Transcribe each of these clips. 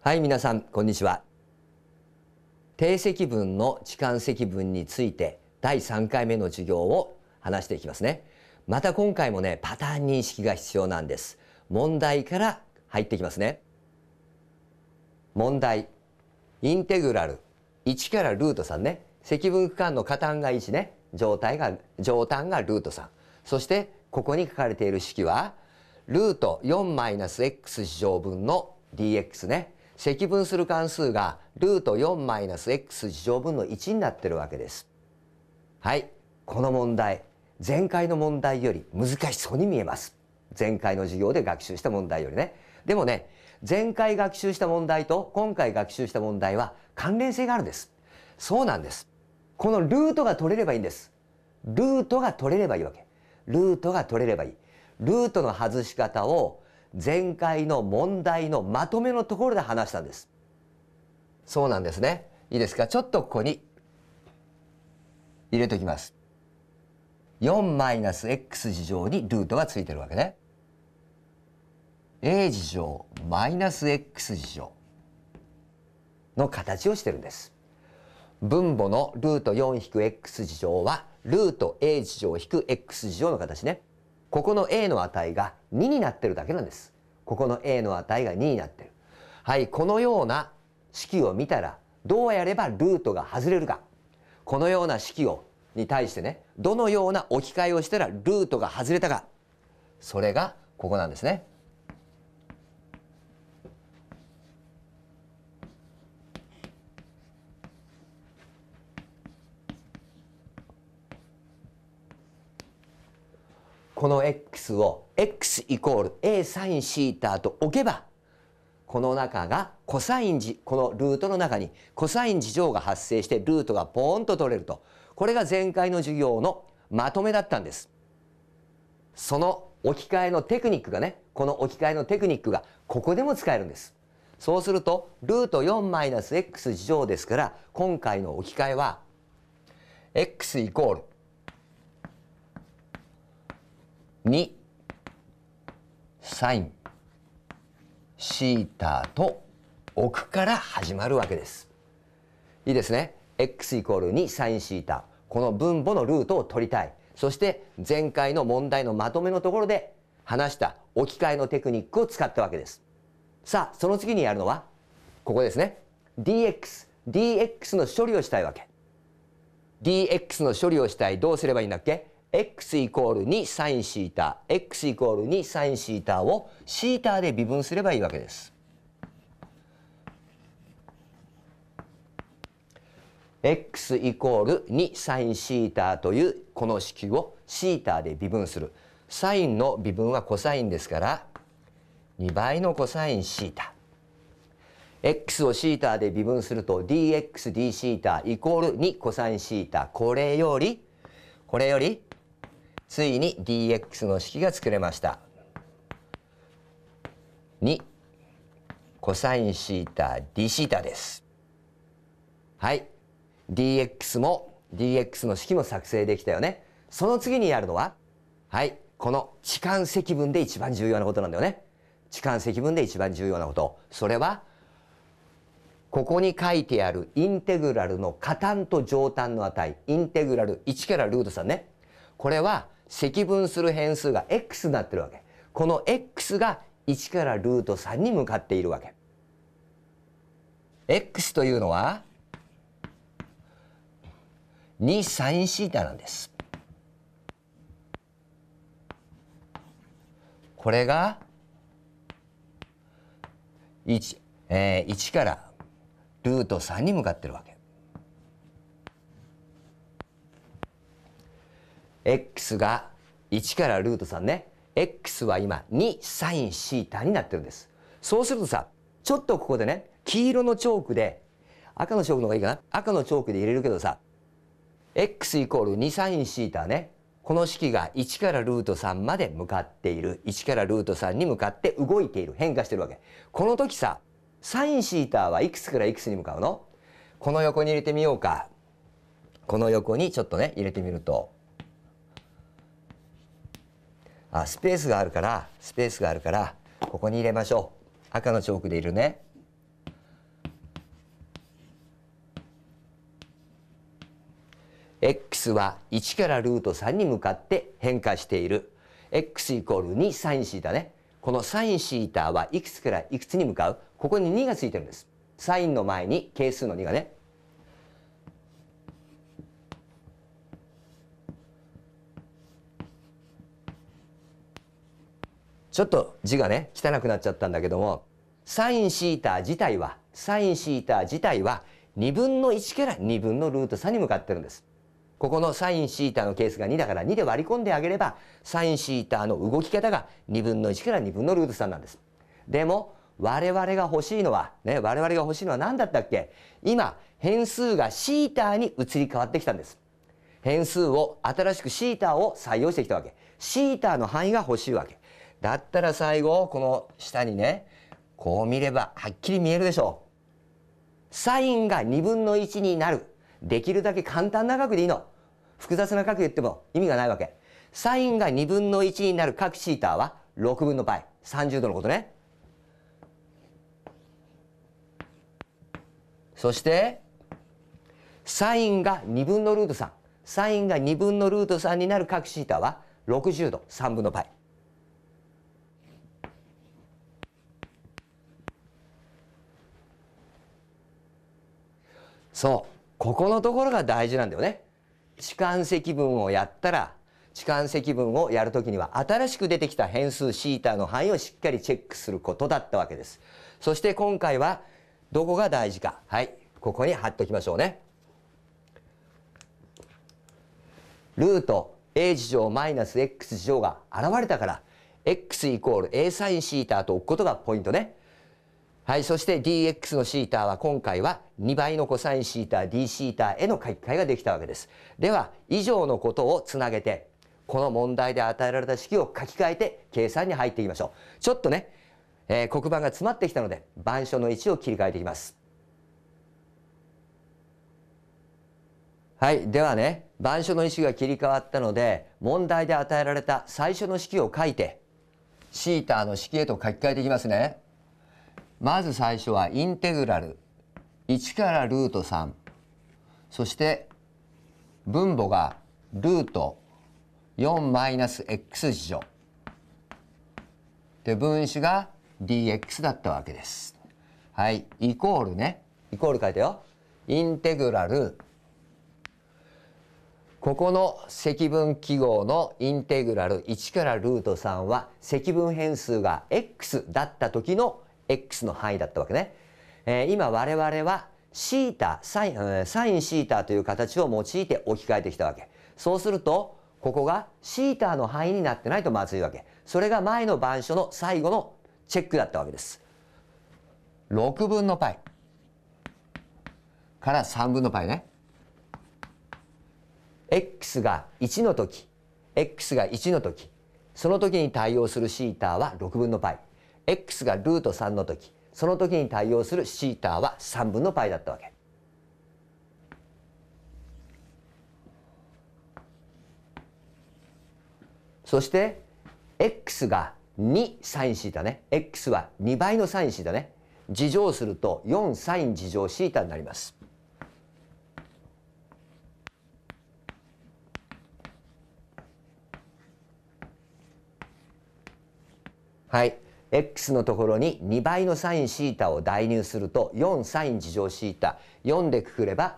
はい皆さんこんにちは定積分の置換積分について第3回目の授業を話していきますねまた今回もねパターン認識が必要なんです問題から入ってきますね問題インテグラル1からルート3ね積分区間の加担が1ね状態が上端がルート3そしてここに書かれている式はルート4 -x 乗分の dx ね積分する関数がルート 4-x 事乗分の1になってるわけです。はい、この問題、前回の問題より難しそうに見えます。前回の授業で学習した問題よりね。でもね、前回学習した問題と今回学習した問題は関連性があるんです。そうなんです。このルートが取れればいいんです。ルートが取れればいいわけ。ルートが取れればいい。ルートの外し方を前回の問題のまとめのところで話したんですそうなんですねいいですかちょっとここに入れておきます 4-x 事乗にルートがついてるわけね a 事乗 -x 事乗の形をしてるんです分母のルート 4-x 事乗はルート a 事乗引く -x 事乗の形ねここの a の値が2になってるだけなんです。ここの a の値が2になってる。はい、このような式を見たらどうやればルートが外れるか。このような式をに対してね、どのような置き換えをしたらルートが外れたか。それがここなんですね。この x を x イコール a サインシータと置けばこの中がコサインじこのルートの中にコサイン事乗が発生してルートがポーンと取れるとこれが前回の授業のまとめだったんですその置き換えのテクニックがねこの置き換えのテクニックがここでも使えるんですそうするとルート 4-x 事乗ですから今回の置き換えは x イコールにサインシータと奥から始まるわけです。いいですね。x イコール2サインシータこの分母のルートを取りたい。そして前回の問題のまとめのところで話した置き換えのテクニックを使ったわけです。さあ、その次にやるのは、ここですね。dx。dx の処理をしたいわけ。dx の処理をしたい。どうすればいいんだっけ x イコール2サインシータ x イコール2サインシータをシータで微分すればいいわけです。x イコール2サインシータというこの式をシータで微分する。サインの微分はコサインですから2倍のコサインシータ。x をシータで微分すると dxd シータイコール2コサインシータこれよりこれよりついに dx の式が作れました。2コサインシータ d シータです。はい dx も dx の式も作成できたよね。その次にやるのははいこの置換積分で一番重要なことなんだよね。置換積分で一番重要なことそれはここに書いてあるインテグラルの加担と上端の値インテグラル1からルート3ねこれは積分する変数が x になってるわけ。この x が1からルート3に向かっているわけ。x というのは2サインシータなんです。これが 1,、えー、1からルート3に向かってるわけ。x が1からルート3ね x は今2サインシータになってるんですそうするとさちょっとここでね黄色のチョークで赤のチョークの方がいいかな赤のチョークで入れるけどさ x イコール2サインシータねこの式が1からルート3まで向かっている1からルート3に向かって動いている変化してるわけこの時さサインシータはいくつからいくつに向かうのこの横に入れてみようかこの横にちょっとね入れてみるとあスペースがあるからスペースがあるからここに入れましょう赤のチョークでいるねは1からルート3に向かって変化している x イコール2サインシータねこのサインシータはいくつからいくつに向かうここに2がついてるんですサインの前に係数の2がねちょっと字がね、汚くなっちゃったんだけども、サインシーター自体は、サインシーター自体は、2分の1から2分のルート3に向かってるんです。ここのサインシーターのケースが2だから2で割り込んであげれば、サインシーターの動き方が2分の1から2分のルート3なんです。でも、我々が欲しいのは、ね、我々が欲しいのは何だったっけ今、変数がシーターに移り変わってきたんです。変数を、新しくシーターを採用してきたわけ。シーターの範囲が欲しいわけ。だったら最後この下にねこう見ればはっきり見えるでしょう。サインが2分の1になる。できるだけ簡単な角でいいの。複雑なで言っても意味がないわけ。サインが2分の1になる角シーターは6分の π。30度のことね。そして、サインが2分のルート3。サインが2分のルート3になる角シーターは60度3分の π。そうここのところが大事なんだよね置換積分をやったら置換積分をやるときには新しく出てきた変数シーターの範囲をしっかりチェックすることだったわけですそして今回はどこが大事かはいここに貼っておきましょうねルート a 事乗マイナス x 事乗が現れたから x イコール a サインシーターと置くことがポイントねはい、そして dx のシーターは今回は2倍のコサイン c ー s ー d ーへの書き換えができたわけです。では、以上のことをつなげて、この問題で与えられた式を書き換えて計算に入っていきましょう。ちょっとね、えー、黒板が詰まってきたので、板書の位置を切り替えていきます。はい、ではね、板書の位置が切り替わったので、問題で与えられた最初の式を書いて、シーターの式へと書き換えていきますね。まず最初はインテグラル1からルート3そして分母がルート4マイナス x 次乗で分子が dx だったわけです。はい、イコールねイコール書いてよインテグラルここの積分記号のインテグラル1からルート3は積分変数が x だった時の x の範囲だったわけね。えー、今我々はシータ、サイン、サインシータという形を用いて置き換えてきたわけ。そうすると、ここがシータの範囲になってないとまずいわけ。それが前の板書の最後のチェックだったわけです。6分の π から3分の π ね。x が1の時、x が1の時、その時に対応するシータは6分の π。x がルート3の時その時に対応する θ は3分の π だったわけ。そして x が2サイン θ ね x は2倍のサイン θ ね事乗すると4サイン事乗 θ になります。はい。x のところに2倍の sinθ を代入すると 4sin 事乗 θ4 でくくれば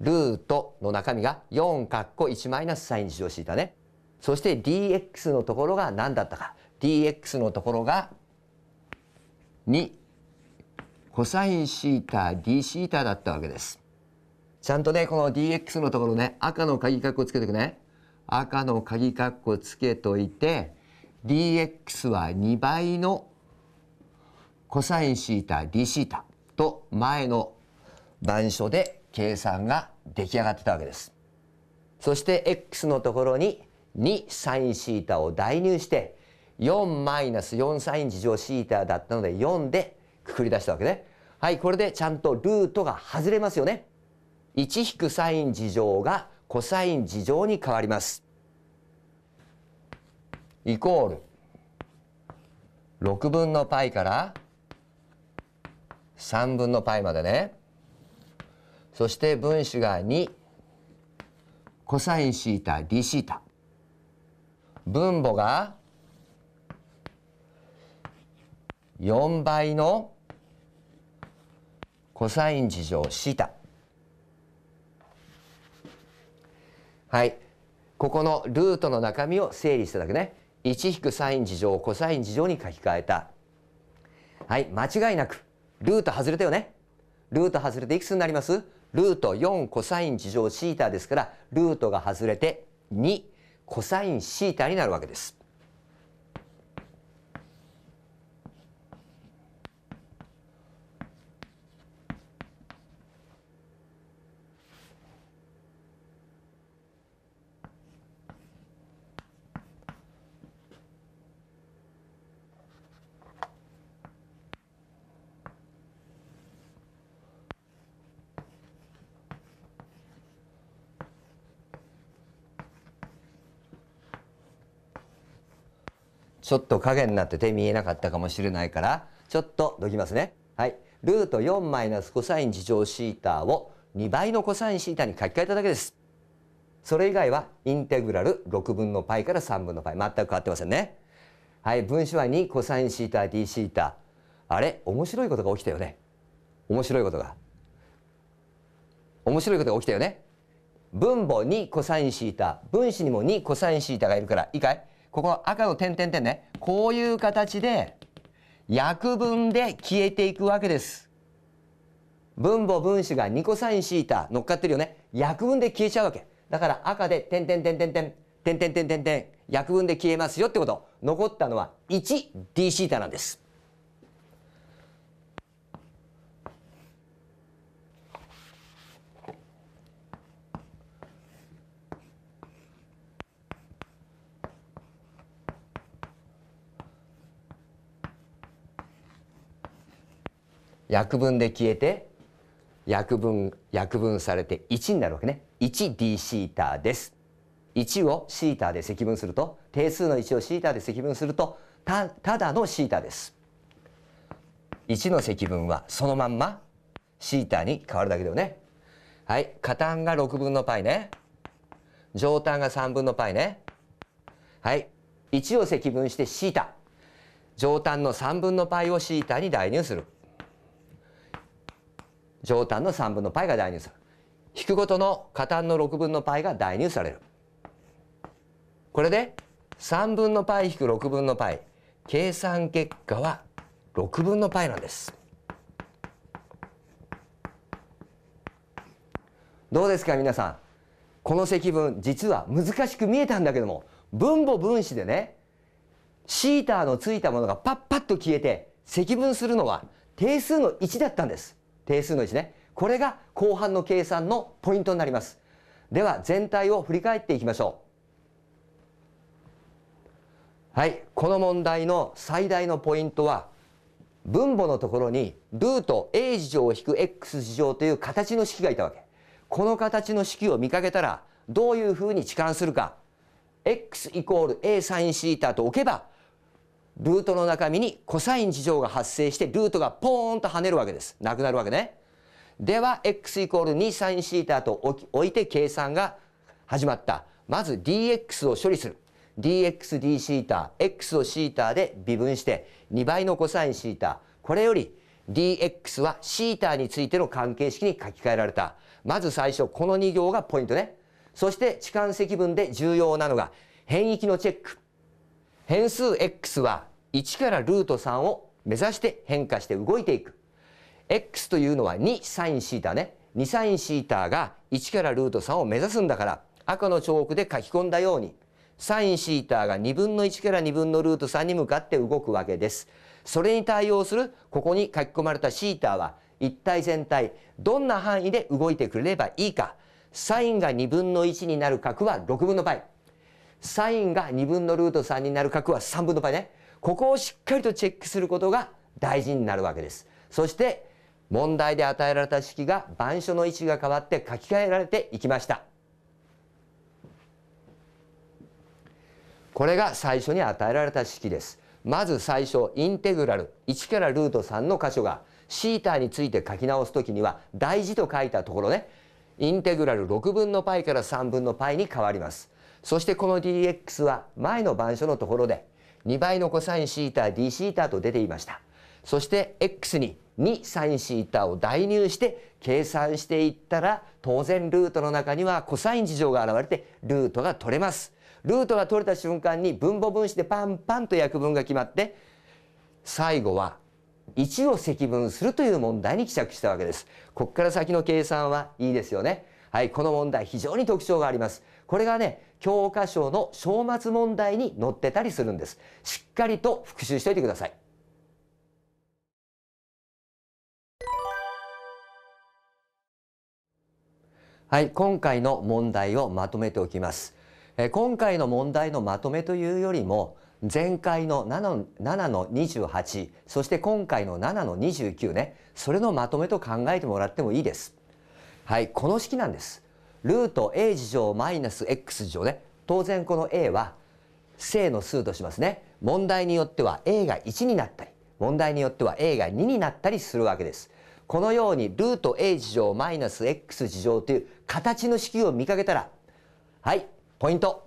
ルートの中身が4括弧1マイナス sin 事乗 θ ね。そして dx のところが何だったか dx のところが2コサイン θdθ だったわけです。ちゃんとね、この dx のところね、赤の鍵括弧つけてくね。赤の鍵括弧つけといて、dx は2倍のコサインシータ d シータと前の板書で計算が出来上がってたわけです。そして x のところに2サインシータを代入して4マイナス4サイン事乗シータだったので4でくくり出したわけね。はい、これでちゃんとルートが外れますよね。1引くサイン事乗がコサイン事乗に変わります。イコール6分の π から3分の π までねそして分子が2コサイン θdθ 分母が4倍のコサイン事乗 θ はいここのルートの中身を整理しただけね 1- 引くサイン事乗をコサイン事乗に書き換えた。はい、間違いなく、ルート外れたよね。ルート外れていくつになりますルート4コサイン事乗シータですから、ルートが外れて2コサインシータになるわけです。ちょっと影になってて見えなかったかもしれないからちょっとどきますねはいルート4マイナスコサイン次乗シータを2倍のコサインシータに書き換えただけですそれ以外はインテグラル6分の π から3分の π 全く変わってませんねはい分子は2コサインシータ d シータあれ面白いことが起きたよね面白いことが面白いことが起きたよね分母2コサインシータ分子にも2コサインシータがいるからいいかいここ赤の点々点ねこういう形で約分で消えていくわけです分母分子が2個サインシータ乗っかってるよね約分で消えちゃうわけだから赤で点点点点点点点点点点約分で消えますよってこと残ったのは 1d シータなんです約分で消えて約分約分されて1になるわけね1 d ーです1をシーターで積分すると定数の1をシーターで積分するとたただのシーターです1の積分はそのまんまシーターに変わるだけだよねはい加担が6分の π ね上端が3分の π ねはい1を積分してシーター上端の3分の π をシーターに代入する上端の3分の π が代入される引くごとの下端の6分の π が代入されるこれで3分の π 引く6分の π 計算結果は6分の π なんですどうですか皆さんこの積分実は難しく見えたんだけども分母分子でねシータのついたものがパッパッと消えて積分するのは定数の1だったんです定数の1ね。これが後半の計算のポイントになります。では、全体を振り返っていきましょう。はい。この問題の最大のポイントは、分母のところに、ルート a 事乗を引く x 事乗という形の式がいたわけ。この形の式を見かけたら、どういうふうに置換するか。x イコール a サインシータと置けば、ルートの中身にコサイン事情が発生してルートがポーンと跳ねるわけです。なくなるわけね。では x イコール2サインシータと置いて計算が始まった。まず dx を処理する。dx d シータ x をシータで微分して2倍のコサインシータこれより dx はシータについての関係式に書き換えられたまず最初この2行がポイントねそして置換積分で重要なのが変域のチェック変数 x は1からルート3を目指して変化して動いていく。x というのは2サインシータね。2サインシータが1からルート3を目指すんだから、赤のチョークで書き込んだように、サインシータが2分の1から2分のルート3に向かって動くわけです。それに対応する、ここに書き込まれたシータは、一体全体、どんな範囲で動いてくれればいいか、サインが2分の1になる角は6分の π。サインが2分のルート3になる角は3分のパイね。ここをしっかりとチェックすることが大事になるわけです。そして、問題で与えられた式が板書の位置が変わって書き換えられていきました。これが最初に与えられた式です。まず最初、インテグラル1からルート3の箇所がシータについて書き直すときには大事と書いたところねインテグラル6分の π から3分の π に変わります。そしてこの dx は前の板書のところで2倍の cosθdθ と出ていました。そして x に 2sinθ を代入して計算していったら当然ルートの中には cos 事情が現れてルートが取れます。ルートが取れた瞬間に分母分子でパンパンと約分が決まって最後は1を積分するという問題に帰着したわけです。ここから先の計算はいいですよね。はい、この問題非常に特徴があります。これがね、教科書の章末問題に載ってたりするんです。しっかりと復習しておいてください。はい、今回の問題をまとめておきます。え今回の問題のまとめというよりも、前回の 7, 7の28そして今回の7の29ねそれのまとめと考えてもらってもいいです。はいこの式なんです。ルート a 事乗マイナス x 乗ね当然この a は正の数としますね問題によっては a が1になったり問題によっては a が2になったりするわけです。このようにルート a 事乗マイナス x 次乗という形の式を見かけたらはいポイント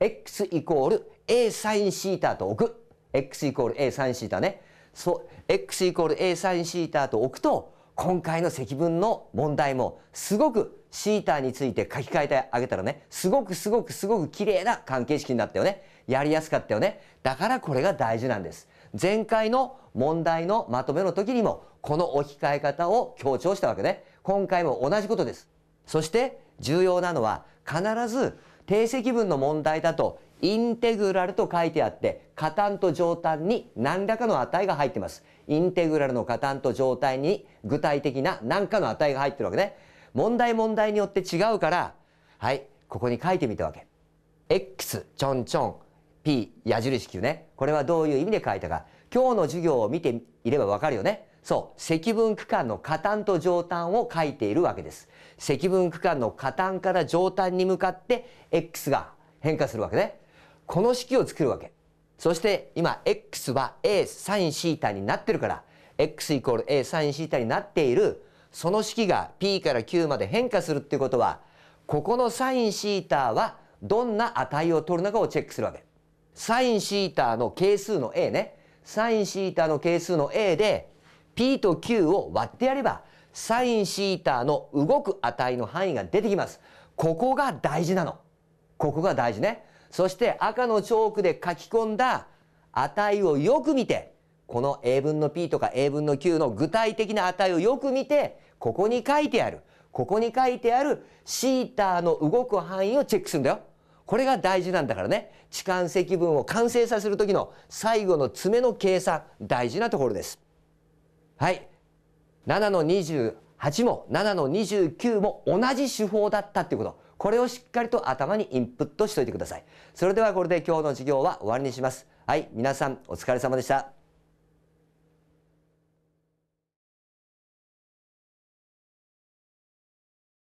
x イコール a サインシーターと置く x イコール a サインシーターねそう x イコール a サインシーターと置くと今回の積分の問題もすごくシーターについて書き換えてあげたらねすごくすごくすごく綺麗な関係式になったよねやりやすかったよねだからこれが大事なんです前回の問題のまとめの時にもこの置き換え方を強調したわけね今回も同じことですそして重要なのは必ず定積分の問題だとインテグラルと書いてあって加担と上端に何らかの値が入ってますインテグラルの加担と上端に具体的な何かの値が入ってるわけね問題問題によって違うからはいここに書いてみたわけ x ちょんちょん p 矢印 q ねこれはどういう意味で書いたか今日の授業を見ていればわかるよねそう積分区間の加担と上端を書いているわけです積分区間の加担から上端に向かって x が変化するわけねこの式を作るわけ。そして今 x は a sinθ になってるから x イコール a sinθ になっているその式が p から q まで変化するっていうことはここの sinθ はどんな値を取るのかをチェックするわけ。sinθ の係数の a ね。sinθ の係数の a で p と q を割ってやれば sinθ の動く値の範囲が出てきます。ここが大事なの。ここが大事ね。そして赤のチョークで書き込んだ値をよく見てこの a 分の p とか a 分の q の具体的な値をよく見てここに書いてあるここに書いてあるシータの動く範囲をチェックするんだよ。これが大事なんだからね置換積分を完成させる時の最後の詰めの計算大事なところです。はい7の28も7の29も同じ手法だったってことこれをしっかりと頭にインプットしておいてください。それではこれで今日の授業は終わりにします。はい、皆さんお疲れ様でした。